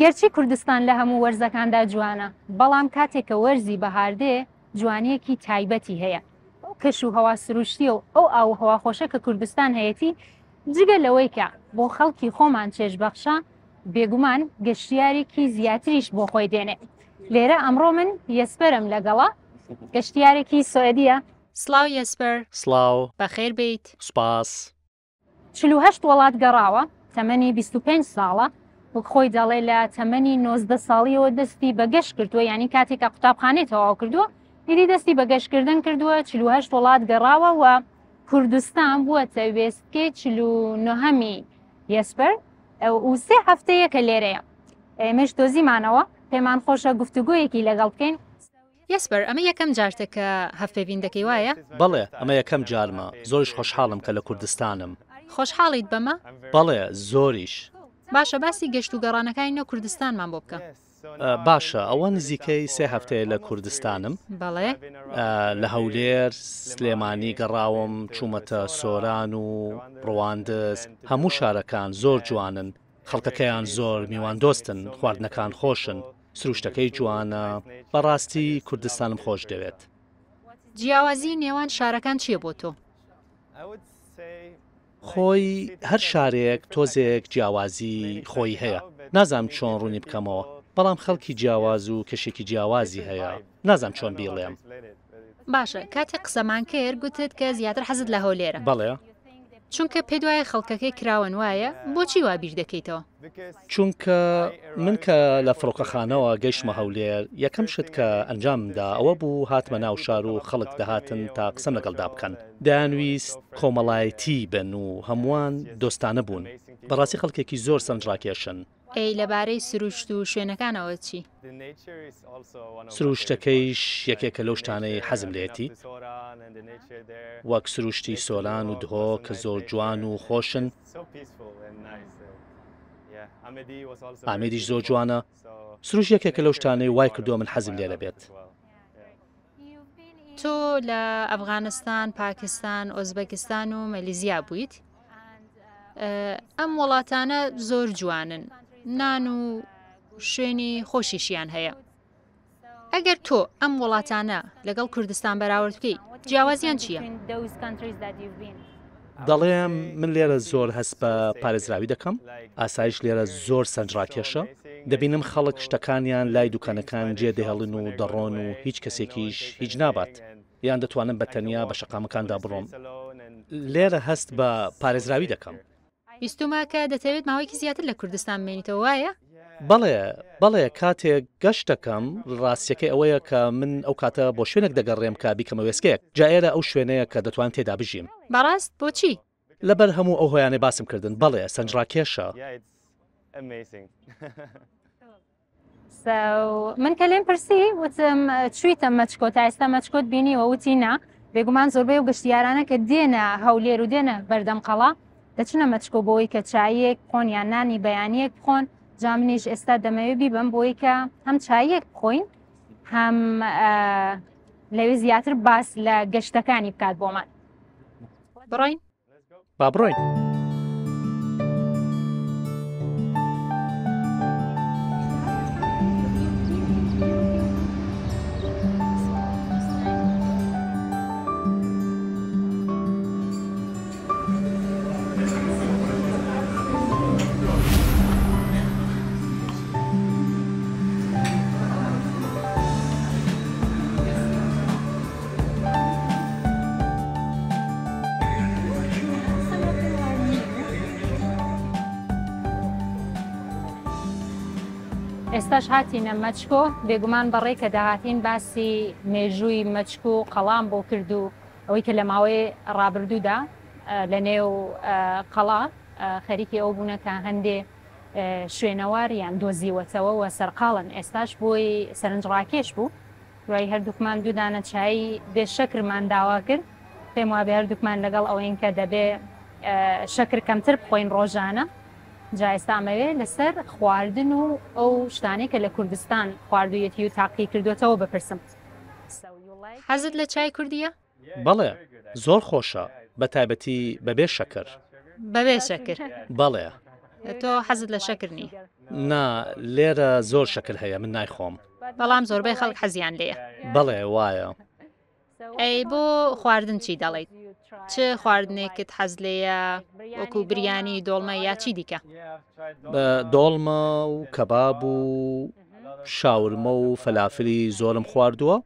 گەرچی کوردستان لە هەموو وەرزەکاندا جوانە بەڵام کاتێکە وەرزی بەهاردێ جوانیەکی تایبەتی هەیە کەش و هەوا سروشتیە و ئەو ئاو هەواخۆشە کە کوردستان هەیەی جگە لەوەی کە بۆ خەڵکی خۆمان چێژبەخشە بێگومان گەشتیارێکی زیاتریش بۆ خۆی دێنێ لێرە ئەمڕۆ من یسپەرم لەگەڵا گەشتیارێکی سوئدیە سلااو یسپەر سلااو بەخێر بیت سوپاس چه وڵات گەڕاوە تەمەنی 25 ساڵە وەک خۆی دەڵێ لە تەمەنی نۆزدە ساڵیەوە دەستی بەگەش کردووە ینی کاتێکە قوتابخانەی تەواو کردووە دیدی دەستی بەگەشتکردن کردووە چه وڵات گەڕاوە و کوردستان بووە تەوێستکێ چهمی یسپەر و سێ هەفتەیەکە لێرەیە ئێمەش دۆزیمانەوە پێمان خۆشە گفتوگویەکی لەگەڵ بکەین یسبەر ئەمە یەکەم جارتەکە هەفتەویندەکەی وایە؟ بەڵێ ئەمە یەکەم جارمە زۆریش خۆشحاڵم کە لە کوردستانم خۆشحاڵیت بەمە؟ بەڵێ زۆریش باشە باسی گەشت و گەڕانەکانی نە کوردستانمان بۆ بکە. باشە ئەوە نزیکەی سێ هەفتەیە لە کوردستانم بەڵێ لە هەولێر سلێمانی گەڕاوم چوومەتە سۆران و ڕواندز هەموو شارەکان زۆر جوانن خەڵکەکەیان زۆر میوان دۆستن خواردنەکان خۆشن سروشتەکەی جوانە بەڕاستی کوردستانم خۆش دەوێت جیاوازی نێوان شارەکان چییە بۆ تۆ؟ خۆی هەر شارێک تۆزێک جیاوازی خۆی هەیە نازام چۆن ڕوونی بکەمەوە بەڵام خەڵکی جیاواز و کەشێکی جیاوازی هەیە نازام چۆن بیڵێم باشە کاتێک قسەمان کرد گوتت کە زیاتر حەزت لە هۆلێرە بەڵێ چونکە پێ دوایە خەڵکەکەی کراون وایە بۆچی وا بیر دەکەیتەوە چونکە من کە لە فڕۆکەخانەوە گەیشمە هەولێر یەکەم شت کە ئەنجامدا ئەوە بوو هاتمە ناو شار و خەڵک دەهاتن تا قسم لەگەڵدا بکەن دانویست کۆمەڵایەتی بن و هەمووان دۆستانە بوون بەڕاستی خەڵکێکی زۆر سنجڕاکێشن ئەی لەبارەی سروشت و شوێنەکانەوە چی؟ سروشتەکەیش یەکێکە لەو شتانەی حەزم لێتی وەک سروشتی سۆلان و دهۆ کە زۆر جوان و خۆشن ئامێدیش زۆر جوانە سروش یەکێکە لەو شتانەی وای کردو من حەزم لێرە بێت. تۆ لە ئەفغانستان، پاکستان، ئۆزبەکستان و مەلیزیا بوویت؟ ئەم وڵاتانە زۆر جوانن نان و شوێنی خۆشیشیان هەیە. ئەگەر تۆ ئەم وڵاتانە لەگەڵ کوردستان بەراورد بکەی جیاوازیان چییە؟ دەڵێم من لێرە زۆر هەست بە پارێزراوی دەکەم ئاسایش لێرە زۆر سنجڕاکێشە دەبینم خەڵک شتەکانیان لای دوکانەکان جێدەهێڵن و دەڕۆن و هیچ کەسێکیش هیچ نابات یان دەتوانم بە تەنیا بە شقامەکاندا بڕۆم لێرە هەست بە پارێزراوی دەکەم بیستوما کە دەتەوێت ماوەیەکی زیاتر لە کوردستان بمێنیتەوە وایە؟ بەڵێ بەڵێ کاتێک گەشتەکەم ڕاستیەکەی ئەوەیە کە من ئەو کاتە بۆ شوێنێک دەگەڕێم کە بیکەمە وێسکەیەک جائێرە ئەو شوێنەیە کە دەتوان تێدا بژیم بەڕاست بۆچی؟ لەبەر هەموو ئەو هۆیانێ باسم کردن بەڵێ سنجڕاکێشە من کە لێم پرسی وتم چویتە مەچکۆت تا ئێستا مەچکۆت بینیەوە وتینا بێگومان زۆربەی و گشتیارانە کە دێنە هەولێر و دێنە بەردەم قەڵا دەچنە مەچکۆ بۆەوەی کە چایەک قۆن یان نانی بەیانیەک بخۆن جامنیش ئێستا دەمەوێ بیبم بۆی کە هەم چایەک بخۆین هەم لەوێ زیاتر باس لە گەشتەکانی بکات بۆمان بڕۆین با بڕۆین. ئێستاش هاتیینە مەچکۆ بێگومان بەڕێکە داهاتین باسی مێژووی مەچک و قەڵام بۆ کرد و ئەوەی کە لە ماوەی ڕابردوودا لە نێو قەڵا خەریکی ئەو بوونەکە هەندێ شوێنەواریان دۆزیوەتەوە و سەرقاڵن ئێستاش بۆی سەرنجڕاکێش بوو دوای هەردووکمان دوودانە چایی بێ شەکرمان داوا کرد پێم وابێ هەردووکمان لەگەڵ ئەوەین کە دەبێ شەکر کەمتر بخۆین ڕۆژانە جایستامەوێت لەسەر خواردن و ئەو شتانی کە لە کوردستان خواردویەتی و تاقی کردوێتەوە بپرسم حەزت لە چای کوردیە؟ بەڵێ زۆر خۆشە بە تایبەتی بەبێ شەکر بەبێ شەکر بەڵێ تۆ حەزت لە شەکردنی نا لێرە زۆر شەکر هەیە من نایخۆم بەڵام زۆربەی خەڵک حەزیان لێە بەڵێ وایە ئەی بۆ خواردن چی دەڵیت چ خواردنێکت حەز لەیە وەکو بریانی دۆڵمە یاچی دیکە دۆڵمە و کەباب و شاورمە و فەلافری زۆرم خواردووە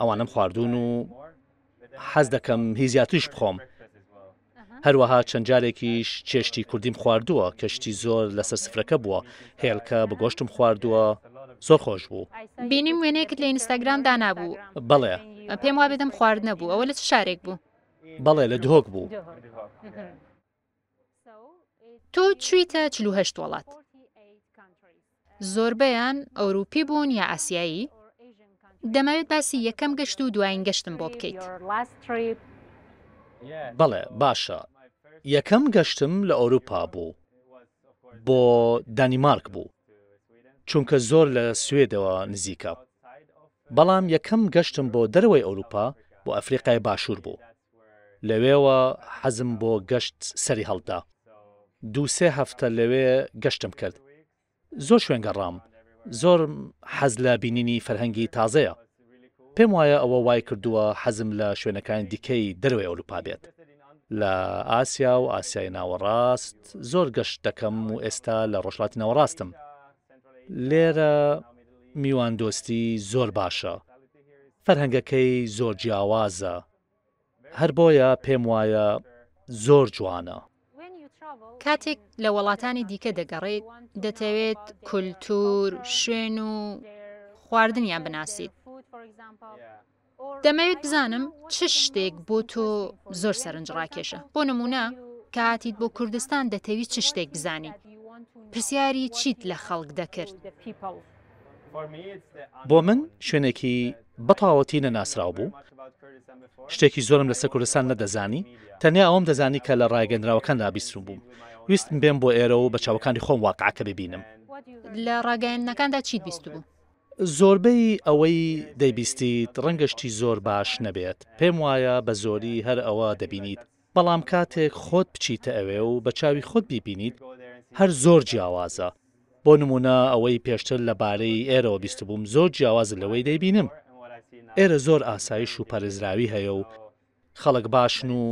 ئەوانم خواردون و حەز دەکەم هی زیاتریش بخۆم هەروەها چەند جارێکیش چێشتی کوردیم خواردووە کەشتی زۆر لەسەر سفرەکە بووە هێلکە بە گۆشتم خواردووە زۆر خۆش بوو بینیم وێنێکت لە ئینستاگرام دانابوو بەڵێ پێم وا بێدەم خوارد نەبوو ئەوە لە چ شارێک بوو بەڵێ لە دهۆک بوو تۆ چیتە چهشت وڵات زۆربەیان ئەوروپی بوون یا ئاسیایی دەمەوێت باسی یەکەم گەشت و دوایین گەشتم بۆ بکەیت بەڵێ باشە یەکەم گەشتم لە ئەوروپا بوو بۆ دانیمارک بوو چونکە زۆر لە سوێدەوە نزیکە بەڵام یەکەم گەشتم بۆ دەروەوەی ئەوروپا بۆ ئەفریقای باشوور بوو لەوێوە حەزم بۆ گەشت سەری هەڵدا دووسێ هەفتە لەوێ گەشتم کرد زۆر شوێنگەڕام زۆر حەز لە بینینی فەرهەنگی تازەیە پێم وایە ئەوە وای کردووە حەزم لە شوێنەکان دیکەی دەروی ئەوروپا بێت لە ئاسیا و ئاسیای ناوەڕاست زۆر گەشت دەکەم و ئێستا لە ڕۆژڵاتی ناوەڕاستم لێرە میواندۆستی زۆر باشە فەرهەنگەکەی زۆر جیاوازە هەر بۆیە پێم وایە زۆر جوانە کاتێک لە وڵاتانی دیکە دەگەڕێت دەتەوێت کولتور شوێن و خواردنیان بناسیت دەمەوێت بزانم چ شتێک بۆ تۆ زۆر سەرنجڕاکێشە بۆ نمونە کاتیت بۆ کوردستان دەتەوی چ شتێک بزانین پرسیاری چیت لە خەڵک دەکرد. بۆ من شوێنێکی بەتاوەتی نەناسرااو بوو شتێکی زۆرم لەسەر کوردستان نەدەزانی تەنیا ئەوم دەزانی کە لە ڕایگەنراوەکاندا بیستون بووم ویستم بێم بۆ ئێرە و بە چاوەکانی خۆم واقعکە ببینم لە ڕاگەنەکاندا چیت بیست بوو زۆربەی ئەوەی دەیبیستیت ڕەنگەشتی زۆر باش نەبێت پێم وایە بە زۆری هەر ئەوە دەبینیت بەڵام کاتێک خۆت بچیتە ئەوێ و بە چاوی خۆت بیبینیت هەر زۆر جیاوازە بۆ نمونە ئەوەی پێشتر لەبارەی ئێرەوە بیستبووم زۆر جیاواز لەوەی دەیبینم ئێرە زۆر ئاسایش و پەرزراوی هەیە و خەڵک باشن و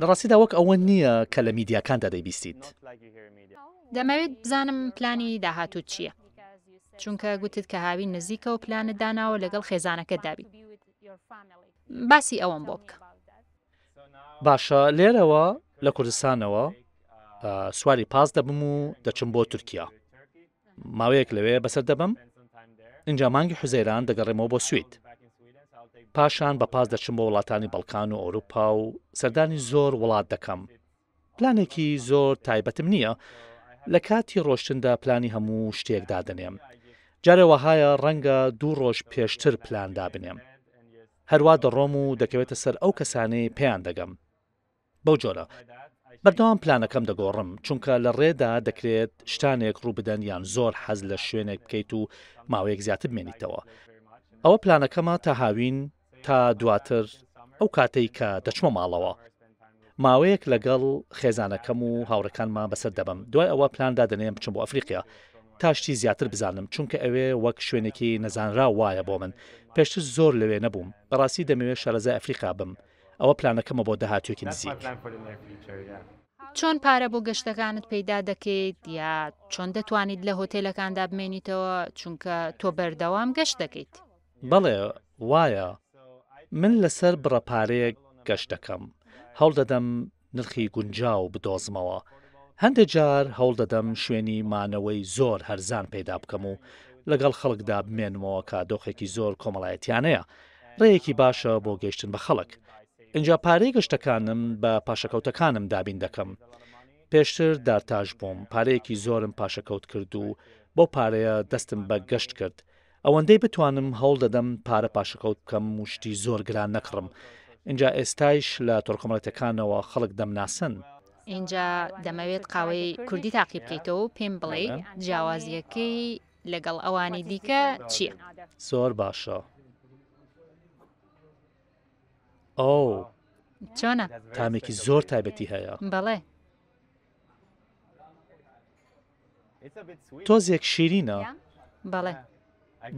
لە ڕاستیدا وەک ئەوە نییە کە لە میدیاکاندا دەیبیستیت دەمەوێت بزانم پلانی داهاتوو چییە چونکە گوتت کە هاوی نزیکە و پلانت داناوە لەگەڵ خێزانەکە دابی باسی ئەوم بۆ بکە باشە لێرەوە لە کوردستانەوە سواری پاس دەبم و دەچم بۆ تورکیا ماوەیەک لەوێ بەسەر دەبم اینجا مانگی حوزەیران دەگەڕێمەوە بۆ سوئیت پاشان بە پاس دەچم بۆ وڵاتانی بەڵکان و ئەوروپا و سەردانی زۆر وڵات دەکەم پلانێکی زۆر تایبەتم نییە لە کاتی ڕۆشتندا پلانی هەموو شتێکدا دەنێم جارەوەهایە ڕەنگە دوو ڕۆژ پێشتر پلاندا بنێم هەروە دەڕۆم و دەکەوێتە سەر ئەو کەسانەی پێیان دەگەم بەو جۆرە بەردەوام پلانەکەم دەگۆڕم چونکە لە ڕێدا دەکرێت شتانێک ڕووبدەن یان زۆر حەز لە شوێنێک بکەیت و ماوەیەک زیاتر بمێنیتەوە ئەوە پلانەکەمە تا هاوین تا دواتر ئەو کاتەی کە دەچمە ماڵەوە ماوەیەک لەگەڵ خێزانەکەم و هاوڕەکانمان بەسەر دەبم دوای ئەوە پلاندا دەنێم بچم بۆ ئەفریقیا تاشتی زیاتر بزانم چونکە ئەوێ وەک شوێنێکی نەزانرا وایە بۆ من پێشتر زۆر لەوێ نەبووم بەڕاستی دەمەوێت شارەزای ئەفریقا بم ئەوە پلانەکەمە بۆ داهاتوێکی نزیک. چۆن پارە بۆ گەشتەکانت پەیدا دەکەیت یا چۆن دەتوانیت لە هۆتێلەکاندا بمێنیتەوە چونکە تۆ بەردەوام گەشت دەکەیت. بەڵێ وایە من لەسەر بڕەپارەیەک گەشت دەکەم هەڵ دەدەم نرخی گونجاو بدۆزمەوە. هەندێک جار هەوڵ دەدەم شوێنی مانەوەی زۆر هەرزان پەیدا بکەم و لەگەڵ خەڵکدا بمێنمەوە کە دۆخێکی زۆر کۆمەڵایەتیانەیە ڕێیەکی باشە بۆ گەیشتن بە خەڵک اینجا پارەی گشتەکانم بە پاشەکەوتەکانم دابین دەکەم. پێشتر دارتاژ بووم پارەیەکی زۆرم پاشەکەوت کرد و بۆ پارەیە دەستم بە گەشت کرد. ئەوەندەی بتوانم هەوڵ دەدەم پارە پاشەکەوت بکەم وشتی زۆر گران نەکڕم. اینجا ئێستایش لە تۆرکۆمەڵێتەکانەوە خەڵک دەمناسن. اینجا دەمەوێت قاوەی کوردی تاقی بکەیتەوە و پێم بڵێ جیاوازیەکەی لەگەڵ ئەوانی دیکە چییە؟ زۆر باشە. ئەو چۆنە تامێکی زۆر تایبەتی هەیە بەڵێ تۆزێک شیرینە بەڵێ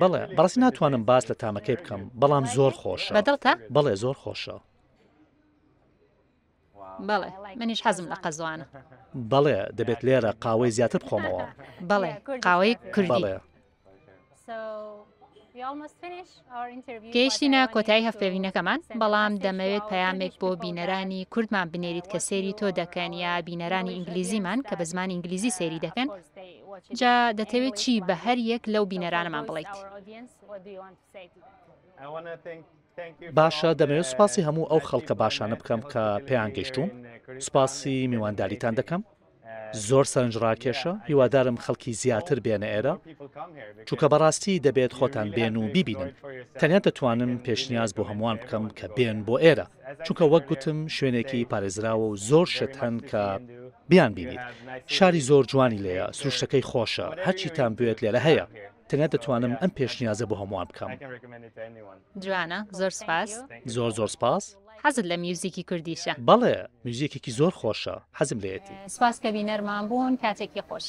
بڵێ بەڕاستی ناتوانم باس لە تامەکەی بکەم بەڵام زۆر خۆشە بەدڵتە بڵێ زۆر خۆشە بەڵێ منیش حەزم لە قەزوانە بەڵێ دەبێت لێرە قاوەی زیاتر بخۆمەوە بەڵێ قاوەی کوردی گەیشتینە کۆتایی هەفتەوینەکەمان بەڵام دەمەوێت پەیامێک بۆ بینەرانی کوردمان بنێریت کە سێری تۆ دەکەن یا بینەرانی ئینگلیزیمان کە بە زمان ئینگلیزی سێری دەکەن جا دەتەوێت چی بە هەر یەک لەو بینەرانمان بڵیت. باشە دەمەوێت سوپاسی هەموو ئەو خەڵکە باشانە بکەم کە پێیان گەشتوم سوپاسی میوانداریتان دەکەم زۆر سەرنجڕاکێشە هیوادارم خەڵکی زیاتر بێنە ئێرە چووکە بەڕاستی دەبێت خۆتان بێن و بیبینن تەنیا دەتوانم پێشنیاز بۆ هەمووان بکەم کە بێن بۆ ئێرە چووکە وەک گوتم شوێنێکی پارێزراوە و زۆر شت هەن کە بیان بینیت شاری زۆر جوانی لێە سروشتەکەی خۆشە هەچیتان بێت لێرە هەیە تەنیا دەتوانم ئەم پێشنیازە بۆ هەمووان بکەم جوانە زۆر سپاس زۆر زۆر سپاس حەزت لە میوزیکی کوردیشە بەڵێ میوزیکێکی زۆر خۆشە حەزم لێتی سپاس کە بینەرمان بوون کاتێکی خۆش.